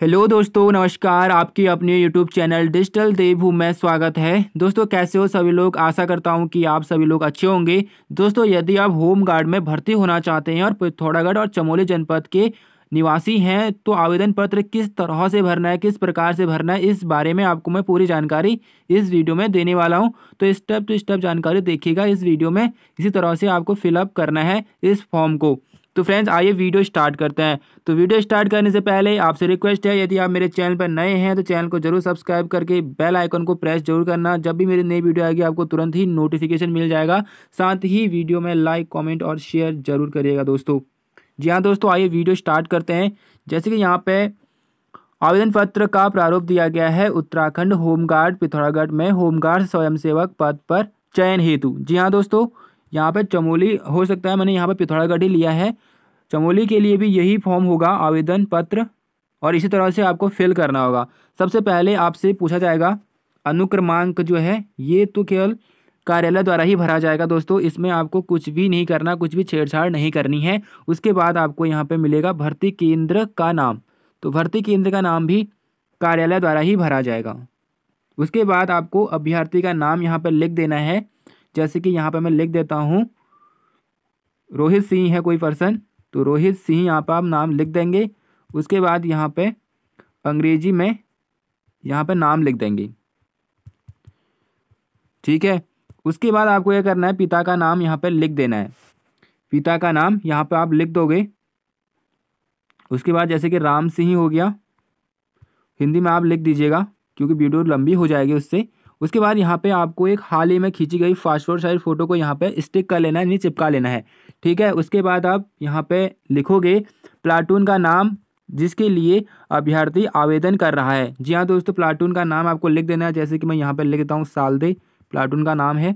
hello दोस्तों नमस्कार आपके अपने यूट्यूब चैनल डिजिटल देवभूमि में स्वागत है दोस्तों कैसे हो सभी लोग आशा करता हूं कि आप सभी लोग अच्छे होंगे दोस्तों यदि आप होम गार्ड में भर्ती होना चाहते हैं और पिथौरागढ़ और चमोली जनपद के निवासी हैं तो आवेदन पत्र किस तरह से भरना है किस प्रकार से भरना है इस बारे में आपको मैं पूरी जानकारी इस वीडियो में देने वाला हूं तो स्टेप टू स्टेप जानकारी देखिएगा इस वीडियो में इसी तरह से आपको फिलअप करना है इस फॉर्म को तो फ्रेंड्स आइए वीडियो स्टार्ट करते हैं तो वीडियो स्टार्ट करने से पहले आपसे रिक्वेस्ट है यदि आप मेरे चैनल पर नए हैं तो चैनल को जरूर सब्सक्राइब करके बेल आइकन को प्रेस जरूर करना जब भी मेरी नई वीडियो आएगी आपको तुरंत ही नोटिफिकेशन मिल जाएगा साथ ही वीडियो में लाइक कॉमेंट और शेयर जरूर करिएगा दोस्तों जी हाँ दोस्तों आइए वीडियो स्टार्ट करते हैं जैसे कि यहाँ पे आवेदन पत्र का प्रारूप दिया गया है उत्तराखंड होमगार्ड पिथौरागढ़ में होमगार्ड स्वयंसेवक पद पर चयन हेतु जी हाँ दोस्तों यहाँ पर चमोली हो सकता है मैंने यहाँ पर पिथौरागढ़ ही लिया है चमोली के लिए भी यही फॉर्म होगा आवेदन पत्र और इसी तरह से आपको फिल करना होगा सबसे पहले आपसे पूछा जाएगा अनुक्रमांक जो है ये तो केवल कार्यालय द्वारा ही भरा जाएगा दोस्तों इसमें आपको कुछ भी नहीं करना कुछ भी छेड़छाड़ नहीं करनी है उसके बाद आपको यहाँ पे मिलेगा भर्ती केंद्र का नाम तो भर्ती केंद्र का नाम भी कार्यालय द्वारा ही भरा जाएगा उसके बाद आपको अभ्यर्थी का नाम यहाँ पर लिख देना है जैसे कि यहाँ पर मैं लिख देता हूँ रोहित सिंह है कोई पर्सन तो रोहित सिंह यहाँ पर आप नाम लिख देंगे उसके बाद यहाँ पे अंग्रेजी में यहाँ पे नाम लिख देंगे ठीक है उसके बाद आपको यह करना है पिता का नाम यहाँ पे लिख देना है पिता का नाम यहाँ पे आप लिख दोगे उसके बाद जैसे कि राम सिंह हो गया हिंदी में आप लिख दीजिएगा क्योंकि वीडियो लंबी हो जाएगी उससे उसके बाद यहाँ पे आपको एक हाल ही में खींची गई फास्टवर्ड साइज फ़ोटो को यहाँ पे स्टिक कर लेना है नहीं चिपका लेना है ठीक है उसके बाद आप यहाँ पे लिखोगे प्लाटून का नाम जिसके लिए अभ्यर्थी आवेदन कर रहा है जी हाँ दोस्तों प्लाटून का नाम आपको लिख देना है जैसे कि मैं यहाँ पर लिख देता हूँ सालदे प्लाटून का नाम है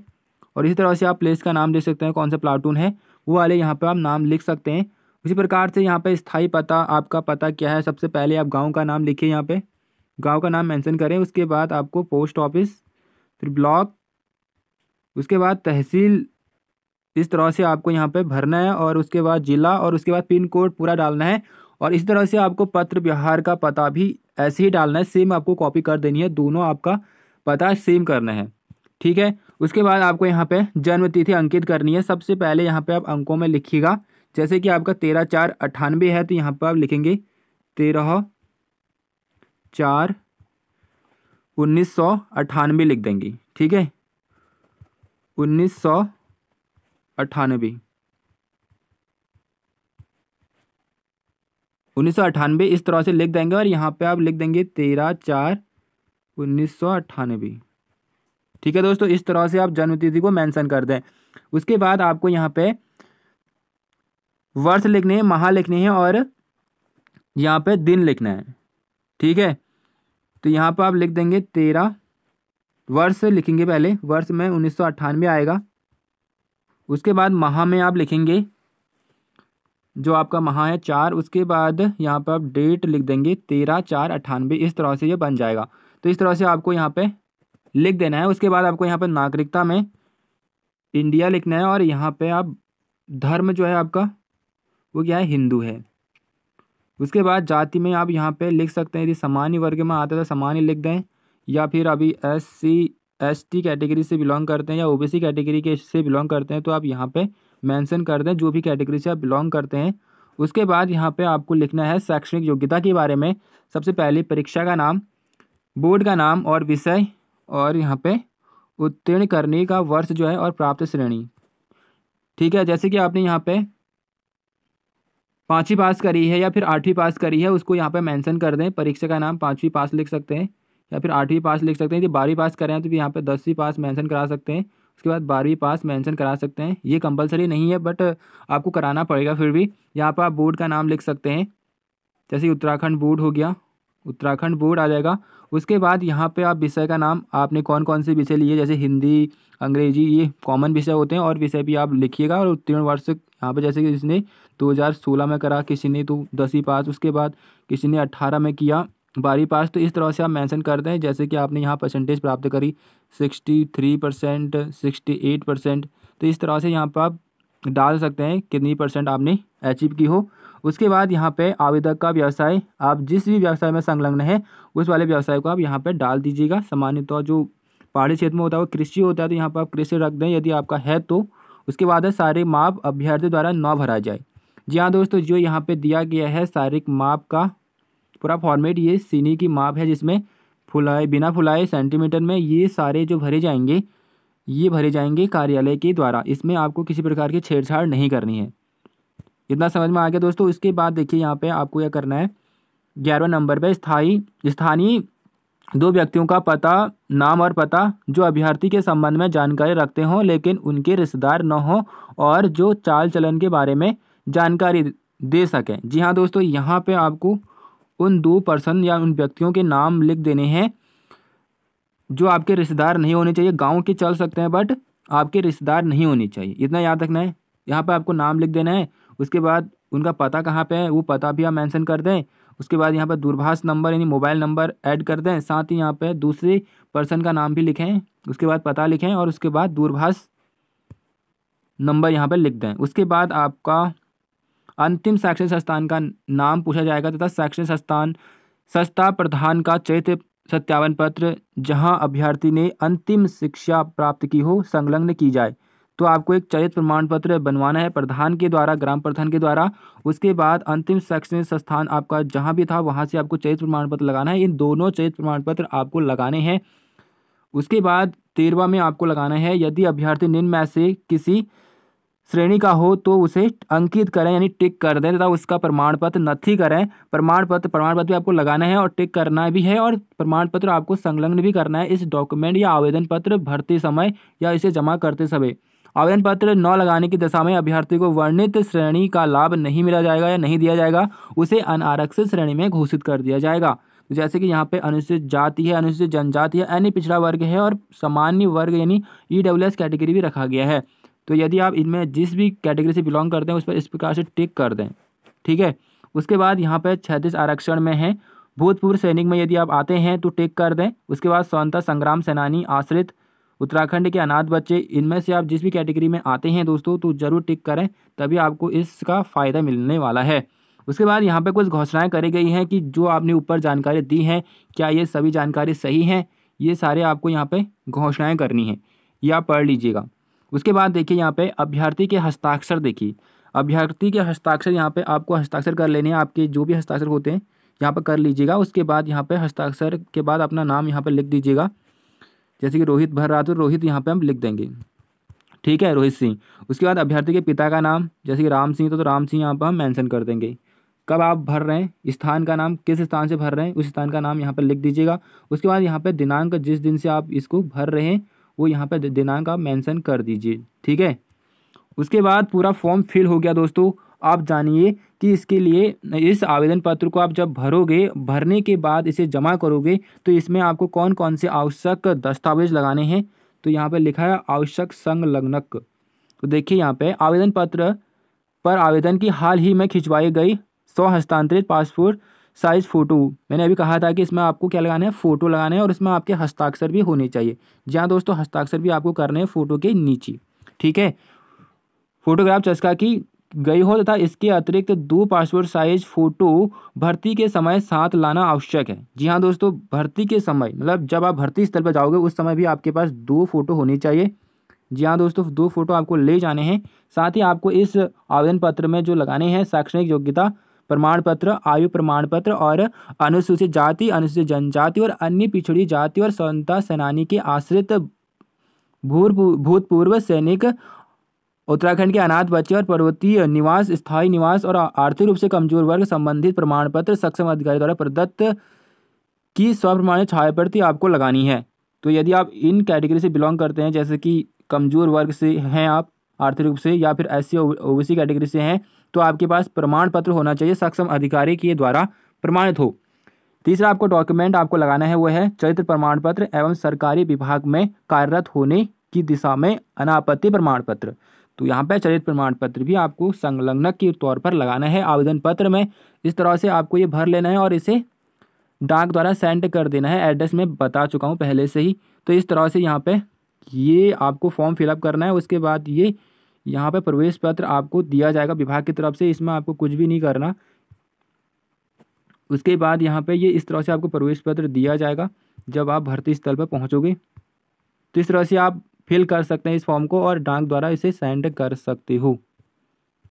और इसी तरह से आप प्लेस का नाम देख सकते हैं कौन सा प्लाटून है वो वाले यहाँ पर आप नाम लिख सकते हैं उसी प्रकार से यहाँ पर स्थाई पता आपका पता क्या है सबसे पहले आप गाँव का नाम लिखिए यहाँ पर गांव का नाम मेंशन करें उसके बाद आपको पोस्ट ऑफिस फिर ब्लॉक उसके बाद तहसील इस तरह से आपको यहाँ पे भरना है और उसके बाद ज़िला और उसके बाद पिन कोड पूरा डालना है और इस तरह से आपको पत्र बिहार का पता भी ऐसे ही डालना है सेम आपको कॉपी कर देनी है दोनों आपका पता सेम करना है ठीक है उसके बाद आपको यहाँ पे जन्म तिथि अंकित करनी है सबसे पहले यहाँ पे आप अंकों में लिखिएगा जैसे कि आपका तेरह चार अट्ठानबे है तो यहाँ पर आप लिखेंगे तेरह चार उन्नीस सौ अट्ठानवे लिख देंगे ठीक है उन्नीस सौ अट्ठानवे उन्नीस सौ अट्ठानवे इस तरह से लिख देंगे और यहाँ पे आप लिख देंगे तेरह चार उन्नीस सौ अट्ठानवे ठीक है दोस्तों इस तरह से आप जन्मतिथि को मेंशन कर दें उसके बाद आपको यहाँ पे वर्ष लिखने हैं माह लिखने हैं और यहाँ पे दिन लिखना है ठीक है तो यहाँ पर आप लिख देंगे तेरह वर्ष लिखेंगे पहले वर्ष में उन्नीस सौ अट्ठानवे आएगा उसके बाद माह में आप लिखेंगे जो आपका माह है चार उसके बाद यहाँ पर आप डेट लिख देंगे तेरह चार अट्ठानवे इस तरह से ये बन जाएगा तो इस तरह से आपको यहाँ पे लिख देना है उसके बाद आपको यहाँ पर नागरिकता में इंडिया लिखना है और यहाँ पर आप धर्म जो है आपका वो क्या है हिंदू है उसके बाद जाति में आप यहाँ पे लिख सकते हैं यदि सामान्य वर्ग में आता है तो सामान्य लिख दें या फिर अभी S C S T category से बिलोंग करते हैं या ओ बी सी कैटेगरी के से बिलोंग करते हैं तो आप यहाँ पे मेंशन कर दें जो भी कैटेगरी से आप बिलोंग करते हैं उसके बाद यहाँ पे आपको लिखना है शैक्षणिक योग्यता के बारे में सबसे पहले परीक्षा का नाम बोर्ड का नाम और विषय और यहाँ पर उत्तीर्ण करने का वर्ष जो है और प्राप्त श्रेणी ठीक है जैसे कि आपने यहाँ पर पाँचवीं पास करी है या फिर आठवीं पास करी है उसको यहाँ पर मैंसन कर दें परीक्षा का नाम पाँचवीं पास लिख सकते हैं या फिर आठवीं पास लिख सकते हैं यदि बारहवीं पास करें तो भी यहाँ पर दसवीं पास मैंसन करा सकते हैं उसके बाद बारहवीं पास मेंशन करा सकते हैं ये कंपलसरी नहीं है बट आपको कराना पड़ेगा फिर भी यहाँ पर आप बोर्ड का नाम लिख सकते हैं जैसे उत्तराखंड बोर्ड हो गया उत्तराखंड बोर्ड आ जाएगा उसके बाद यहाँ पे आप विषय का नाम आपने कौन कौन से विषय लिए जैसे हिंदी अंग्रेजी ये कॉमन विषय होते हैं और विषय भी आप लिखिएगा और उत्तीर्ण वर्ष यहाँ पे जैसे कि जिसने 2016 में करा किसी ने तो दसवीं पास उसके बाद किसी ने अट्ठारह में किया बारहवीं पास तो इस तरह से आप मैंसन करते हैं जैसे कि आपने यहाँ परसेंटेज प्राप्त करी sixty three percent sixty eight percent तो इस तरह से यहाँ पर आप डाल सकते हैं कितनी परसेंट आपने अचीव की हो उसके बाद यहाँ पे आवेदक का व्यवसाय आप जिस भी व्यवसाय में संलग्न है उस वाले व्यवसाय को आप यहाँ पर डाल दीजिएगा सामान्य तौर तो जो पहाड़ी क्षेत्र में होता है वो कृषि होता है तो यहाँ पर आप कृषि रख दें यदि आपका है तो उसके बाद है सारे माप अभ्यर्थी द्वारा न भरा जाए जी हाँ दोस्तों जो यहाँ पर दिया गया है शारीरिक माप का पूरा फॉर्मेट ये सीनी की माप है जिसमें फुलाए बिना फुलाए सेंटीमीटर में ये सारे जो भरे जाएंगे ये भरे जाएंगे कार्यालय के द्वारा इसमें आपको किसी प्रकार की छेड़छाड़ नहीं करनी है इतना समझ में आ गया दोस्तों इसके बाद देखिए यहाँ पे आपको यह करना है ग्यारहवें नंबर पे स्थायी स्थानीय दो व्यक्तियों का पता नाम और पता जो अभ्यर्थी के संबंध में जानकारी रखते हों लेकिन उनके रिश्तेदार न हों और जो चाल चलन के बारे में जानकारी दे सकें जी हाँ दोस्तों यहाँ पर आपको उन दो पर्सन या उन व्यक्तियों के नाम लिख देने हैं जो आपके रिश्तेदार नहीं होने चाहिए गाँव के चल सकते हैं बट आपके रिश्तेदार नहीं होने चाहिए इतना याद रखना है यहाँ पर आपको नाम लिख देना है उसके बाद उनका पता कहाँ पे है वो पता भी आप मेंशन कर दें उसके बाद यहाँ पर दूरभाष नंबर यानी मोबाइल नंबर ऐड कर दें साथ ही यहाँ पे दूसरे पर्सन का नाम भी लिखें उसके बाद पता लिखें और उसके बाद दूरभाष नंबर यहाँ पर लिख दें उसके बाद आपका अंतिम शैक्षणिक संस्थान का नाम पूछा जाएगा तथा शैक्षणिक संस्थान संस्था प्रधान का चैत्य सत्यावन पत्र जहां अभ्यर्थी ने अंतिम शिक्षा प्राप्त की हो संलग्न की जाए तो आपको एक चयित प्रमाण पत्र बनवाना है प्रधान के द्वारा ग्राम प्रधान के द्वारा उसके बाद अंतिम शैक्षणिक संस्थान आपका जहाँ भी था वहाँ से आपको चयित प्रमाण पत्र लगाना है इन दोनों चयित प्रमाण पत्र आपको लगाने हैं उसके बाद तेरवा में आपको लगाना है यदि अभ्यर्थी निम्न में से किसी श्रेणी का हो तो उसे अंकित करें यानी टिक कर दें तथा उसका प्रमाण पत्र नथी करें प्रमाण पत्र प्रमाण पत्र भी आपको लगाना है और टिक करना भी है और प्रमाण पत्र आपको संलग्न भी करना है इस डॉक्यूमेंट या आवेदन पत्र भरते समय या इसे जमा करते समय आवेदन पत्र न लगाने की दशा में अभ्यर्थी को वर्णित श्रेणी का लाभ नहीं मिला जाएगा या नहीं दिया जाएगा उसे अनारक्षित श्रेणी में घोषित कर दिया जाएगा तो जैसे कि यहाँ पे अनुसूचित जाति है अनुसूचित जनजाति है अन्य पिछड़ा वर्ग है और सामान्य वर्ग यानी ई e कैटेगरी भी रखा गया है तो यदि आप इनमें जिस भी कैटेगरी से बिलोंग करते हैं उस पर इस प्रकार से टिक कर दें ठीक है उसके बाद यहाँ पर छत्तीस आरक्षण में है भूतपूर्व सैनिक में यदि आप आते हैं तो टिक कर दें उसके बाद स्वतंत्रता संग्राम सेनानी आश्रित उत्तराखंड के अनाथ बच्चे इनमें से आप जिस भी कैटेगरी में आते हैं दोस्तों तो ज़रूर टिक करें तभी आपको इसका फ़ायदा मिलने वाला है उसके बाद यहाँ पे कुछ घोषणाएं करी गई हैं कि जो आपने ऊपर जानकारी दी है क्या ये सभी जानकारी सही हैं ये सारे आपको यहाँ पे घोषणाएं करनी है या पढ़ लीजिएगा उसके बाद देखिए यहाँ पे अभ्यर्थी के हस्ताक्षर देखिए अभ्यर्थी के हस्ताक्षर यहाँ पे आपको हस्ताक्षर कर लेने हैं आपके जो भी हस्ताक्षर होते हैं यहाँ पर कर लीजिएगा उसके बाद यहाँ पर हस्ताक्षर के बाद अपना नाम यहाँ पर लिख दीजिएगा जैसे कि रोहित भर रहा तो रोहित यहाँ पर हम लिख देंगे ठीक है रोहित सिंह उसके बाद अभ्यर्थी के पिता का नाम जैसे कि राम सिंह तो, तो राम सिंह यहाँ पर हम मैंसन कर देंगे कब आप भर रहे हैं स्थान का नाम किस स्थान से भर रहे हैं उस स्थान का नाम यहाँ पर लिख दीजिएगा उसके बाद यहाँ पर दिनांक जिस दिन से आप इसको भर रहे हैं वो यहाँ पर दिनांक आप मैंसन कर दीजिए ठीक है उसके बाद पूरा फॉर्म फिल हो गया दोस्तों आप जानिए कि इसके लिए इस आवेदन पत्र को आप जब भरोगे भरने के बाद इसे जमा करोगे तो इसमें आपको कौन कौन से आवश्यक दस्तावेज लगाने हैं तो यहाँ पर लिखा है आवश्यक संलग्नक तो देखिए यहाँ पर आवेदन पत्र पर आवेदन की हाल ही में खिंचवाई गई सौ हस्तांतरित पासपोर्ट साइज़ फ़ोटो मैंने अभी कहा था कि इसमें आपको क्या लगाना है फ़ोटो लगाना है और इसमें आपके हस्ताक्षर भी होने चाहिए जी हाँ दोस्तों हस्ताक्षर भी आपको करने हैं फ़ोटो के नीचे ठीक है फोटोग्राफ चस्का की गई हो तथा इसके अतिरिक्त दो पासपोर्ट साइज फ़ोटो भर्ती के समय साथ लाना आवश्यक है जी हाँ दोस्तों भर्ती के समय मतलब जब आप भर्ती स्थल पर जाओगे उस समय भी आपके पास दो फ़ोटो होनी चाहिए जी हाँ दोस्तों दो फ़ोटो आपको ले जाने हैं साथ ही आपको इस आवेदन पत्र में जो लगाने हैं शैक्षणिक योग्यता प्रमाण पत्र आयु प्रमाण पत्र और अनुसूचित जाति अनुसूचित जनजाति और अन्य पिछड़ी जाति और स्वतंत्रता सेनानी के आश्रित भूतपूर्व सैनिक उत्तराखंड के अनाथ बच्चे और पर्वतीय निवास स्थायी निवास और आर्थिक रूप से कमजोर वर्ग संबंधित प्रमाण पत्र सक्षम अधिकारी द्वारा प्रदत्त की स्वप्रमाणित छायाप्रति आपको लगानी है तो यदि आप इन कैटेगरी से बिलोंग करते हैं जैसे कि कमजोर वर्ग से हैं आप आर्थिक रूप से या फिर एस सी कैटेगरी से हैं तो आपके पास प्रमाण पत्र होना चाहिए सक्षम अधिकारी के द्वारा प्रमाणित हो तीसरा आपको डॉक्यूमेंट आपको लगाना है वो है चरित्र प्रमाण पत्र एवं सरकारी विभाग में कार्यरत होने की दिशा में अनापत्ति प्रमाण पत्र तो यहाँ पर चरित्र प्रमाण पत्र भी आपको संलग्नक के तौर पर लगाना है आवेदन पत्र में इस तरह से आपको ये भर लेना है और इसे डाक द्वारा सेंड कर देना है एड्रेस में बता चुका हूँ पहले से ही तो इस तरह से यहाँ पर ये आपको फॉर्म फिलअप करना है उसके बाद ये यहाँ पर प्रवेश पत्र आपको दिया जाएगा विभाग की तरफ से इसमें आपको कुछ भी नहीं करना उसके बाद यहाँ पे ये इस तरह से आपको प्रवेश पत्र दिया जाएगा जब आप भर्ती स्थल पर पहुँचोगे तो इस तरह से आप फिल कर सकते हैं इस फॉर्म को और डाक द्वारा इसे सेंड कर सकते हो